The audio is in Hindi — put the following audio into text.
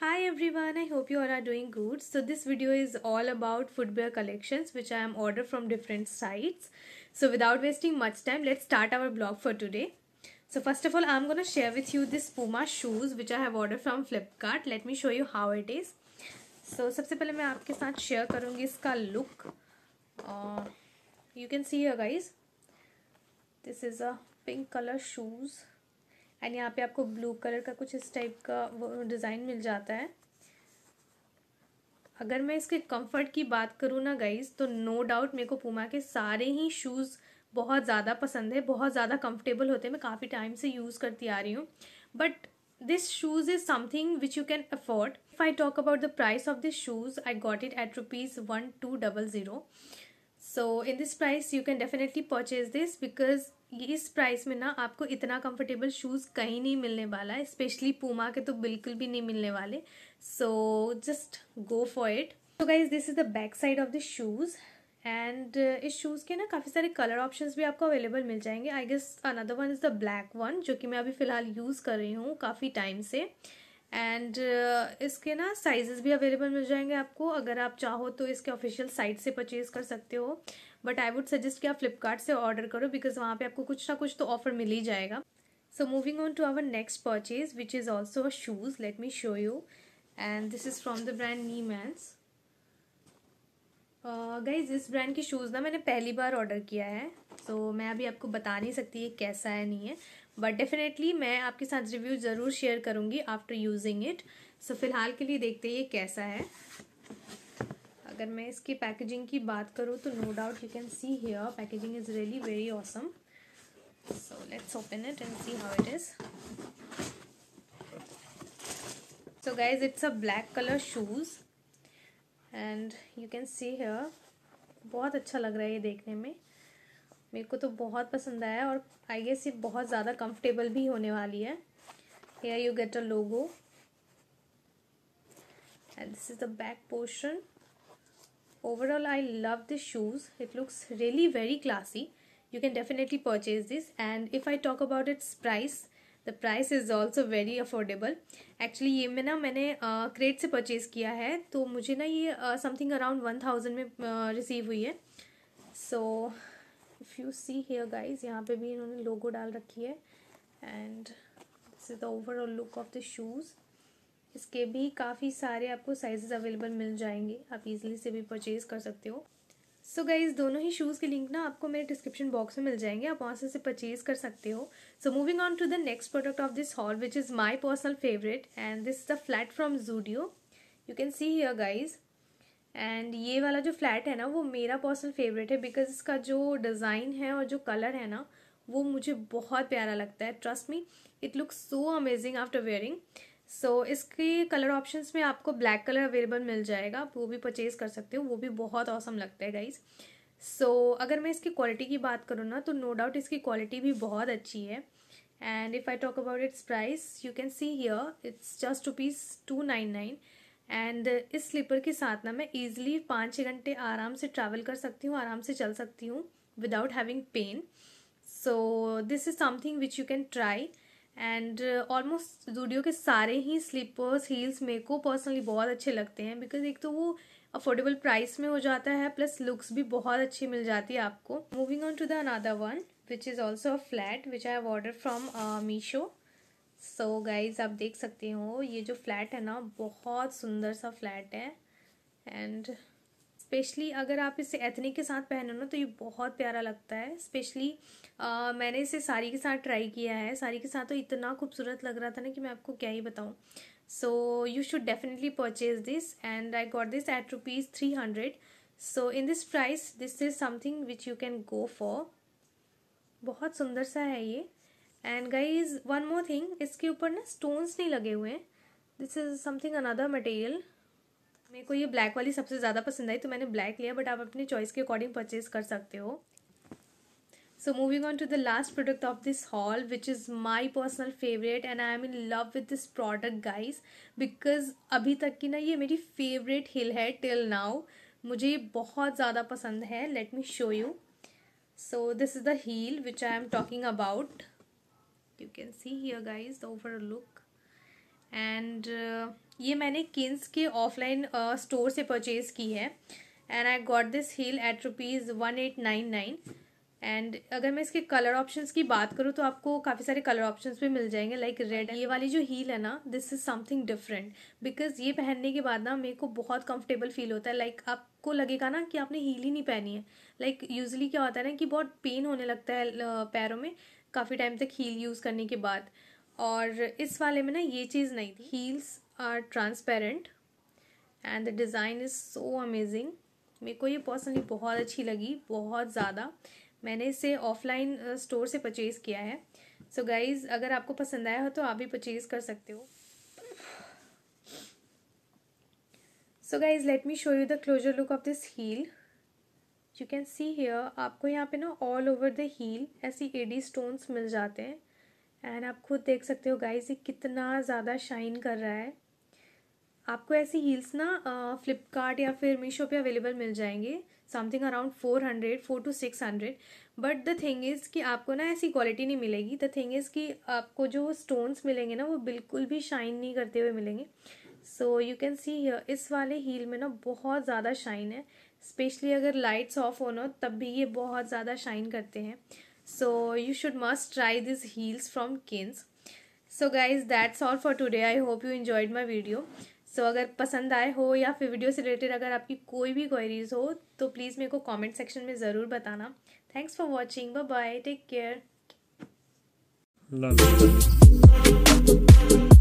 Hi everyone, I hope you all are doing good. So this video is all about footwear collections which I am ordered from different sites. So without wasting much time, let's start our blog for today. So first of all, I'm gonna share with you this Puma shoes which I have ordered from Flipkart. Let me show you how it is. So सबसे पहले मैं आपके साथ share करूँगी look. Uh, you can see here guys. This is a pink color shoes. And यहाँ पे आपको ब्लू कलर का कुछ इस टाइप का डिज़ाइन मिल जाता है अगर मैं इसके कंफर्ट की बात करूँ ना गाइज तो नो डाउट मेरे को पुमा के सारे ही शूज़ बहुत ज़्यादा पसंद है बहुत ज़्यादा कंफर्टेबल होते हैं मैं काफ़ी टाइम से यूज़ करती आ रही हूँ but this shoes is something which you can afford if I talk about the price of this shoes I got it at rupees one two double zero so in this price you can definitely purchase this because इस प्राइस में ना आपको इतना कंफर्टेबल शूज़ कहीं नहीं मिलने वाला है स्पेशली पूमा के तो बिल्कुल भी नहीं मिलने वाले so just go for it तो guys this is the back side of the shoes and इस शूज़ के ना काफ़ी सारे कलर ऑप्शंस भी आपको अवेलेबल मिल जाएंगे I guess another one is the black one जो कि मैं अभी फ़िलहाल यूज़ कर रही हूँ काफ़ी टाइम से एंड uh, इसके ना साइजेस भी अवेलेबल मिल जाएंगे आपको अगर आप चाहो तो इसके ऑफिशियल साइट से परचेज कर सकते हो बट आई वुड सजेस्ट कि आप फ्लिपकार्ट से ऑर्डर करो बिकॉज वहाँ पे आपको कुछ ना कुछ तो ऑफर मिल ही जाएगा so moving on to our next purchase which is also shoes let me show you and this is from the brand Neeman's guys इस ब्रांड के शूज़ ना मैंने पहली बार ऑर्डर किया है सो so, मैं अभी आपको बता नहीं सकती ये कैसा है नहीं है बट डेफिनेटली मैं आपके साथ रिव्यू ज़रूर शेयर करूँगी आफ्टर यूजिंग इट सो फिलहाल के लिए देखते ये कैसा है अगर मैं इसकी पैकेजिंग की बात करूँ तो no doubt you can see here packaging is really very awesome so let's open it and see how it is so guys it's a black colour shoes and you can see here बहुत अच्छा लग रहा है ये देखने में मेरे को तो बहुत पसंद आया और आई गेस ये बहुत ज़्यादा कंफर्टेबल भी होने वाली है here you get a logo and this is the back portion overall I love this shoes it looks really very classy you can definitely purchase this and if I talk about its price the price is also very affordable actually ये मैं ना मैंने क्रेट से परचेज किया है तो मुझे ना ये समथिंग अराउंड वन थाउजेंड में रिसीव हुई है so if you see here guys यहाँ पे भी इन्होंने लोगो डाल रखी है and this is the overall look of the shoes इसके भी काफ़ी सारे आपको साइजेस अवेलेबल मिल जाएंगे आप इजीली से भी परचेज़ कर सकते हो सो so गाइज दोनों ही शूज़ के लिंक ना आपको मेरे डिस्क्रिप्शन बॉक्स में मिल जाएंगे आप वहाँ से परचेज कर सकते हो so moving on to the next product of this haul which is my personal favourite and this the flat from Zudio you can see here guys and ये वाला जो फ्लैट है ना वो मेरा पर्सनल फेवरेट है बिकॉज इसका जो डिज़ाइन है और जो कलर है ना वो मुझे बहुत प्यारा लगता है trust me it looks so amazing after wearing so इसके कलर ऑप्शंस में आपको ब्लैक कलर अवेलेबल मिल जाएगा आप वो भी परचेज़ कर सकते हो वो भी बहुत औसम लगता है गाइज़ सो so, अगर मैं इसकी क्वालिटी की बात करूँ ना तो नो डाउट इसकी क्वालिटी भी बहुत अच्छी है and if I talk about its price you can see here it's just rupees two nine nine and इस स्लीपर के साथ ना मैं ईजिली पाँच छः घंटे आराम से ट्रैवल कर सकती हूँ आराम से चल सकती हूँ without having pain so this is something which you can try and almost Zudio के सारे ही स्लीपर्स हील्स मेरे को पर्सनली बहुत अच्छे लगते हैं बिकॉज एक तो वो अफोर्डेबल प्राइस में हो जाता है प्लस लुक्स भी बहुत अच्छी मिल जाती है आपको moving on to the another one which is also a flat which I have order from Meesho so so guys आप देख सकते हो ये जो फ्लैट है ना बहुत सुंदर सा फ्लैट है एंड स्पेशली अगर आप इसे एथनिक के साथ पहनो ना तो ये बहुत प्यारा लगता है स्पेशली uh, मैंने इसे साड़ी के साथ ट्राई किया है साड़ी के साथ तो इतना खूबसूरत लग रहा था ना कि मैं आपको क्या ही बताऊँ so you should definitely purchase this and I got this at rupees three hundred so in this price this is something which you can go for बहुत सुंदर सा है ये एंड गई इज़ वन मोर थिंग इसके ऊपर ना स्टोन्स नहीं लगे हुए हैं this is something another material मेरे को ये ब्लैक वाली सबसे ज़्यादा पसंद आई तो मैंने ब्लैक लिया बट आप अपनी चॉइस के अकॉर्डिंग परचेज कर सकते हो so moving on to the last product of this haul which is my personal favourite and I am in love with this product guys because अभी तक की ना ये मेरी फेवरेट हिल है टिल नाउ मुझे ये बहुत ज़्यादा पसंद है let me show you so this is the heel which I am talking about you can see here guys the overall and uh, ये मैंने किन्स के ऑफलाइन स्टोर uh, से परचेज़ की है and I got this heel at rupees one eight nine nine and अगर मैं इसके कलर ऑप्शंस की बात करूँ तो आपको काफ़ी सारे कलर ऑप्शंस भी मिल जाएंगे लाइक like रेड ये वाली जो हील है ना this is something different because ये पहनने के बाद ना मेरे को बहुत कंफर्टेबल फील होता है लाइक like, आपको लगेगा ना कि आपने हील ही नहीं पहनी है लाइक like, यूजली क्या होता है ना कि बहुत पेन होने लगता है uh, पैरों में काफ़ी टाइम तक हील यूज़ करने के बाद और इस वाले में ना ये चीज़ नहीं थी heels are transparent and the design is so amazing मेरे को ये पर्सनली बहुत अच्छी लगी बहुत ज़्यादा मैंने इसे ऑफलाइन स्टोर से परचेज़ किया है सो so गाइज़ अगर आपको पसंद आया हो तो आप भी परचेज़ कर सकते हो so guys let me show you the closer look of this heel you can see here आपको यहाँ पे ना ऑल ओवर द हील ऐसी एडी स्टोन्स मिल जाते हैं एंड आप खुद देख सकते हो गाइज ये कितना ज़्यादा शाइन कर रहा है आपको ऐसी हील्स ना फ्लिपकार्ट या फिर मीशो पे अवेलेबल मिल जाएंगे something around four hundred four to six hundred but the thing is कि आपको ना ऐसी क्वालिटी नहीं मिलेगी द थिंग इज़ कि आपको जो स्टोन्स मिलेंगे ना वो बिल्कुल भी शाइन नहीं करते हुए मिलेंगे so you can see here इस वाले हील में ना बहुत ज़्यादा शाइन है स्पेशली अगर लाइट्स ऑफ हो ना तब भी ये बहुत ज़्यादा शाइन करते हैं so you should must try this heels from किन्स so guys that's all for today I hope you enjoyed my video so अगर पसंद आए हो या फिर वीडियो से रिलेटेड अगर आपकी कोई भी क्वेरीज हो तो प्लीज़ मेरे को कॉमेंट सेक्शन में ज़रूर बताना thanks for watching bye take care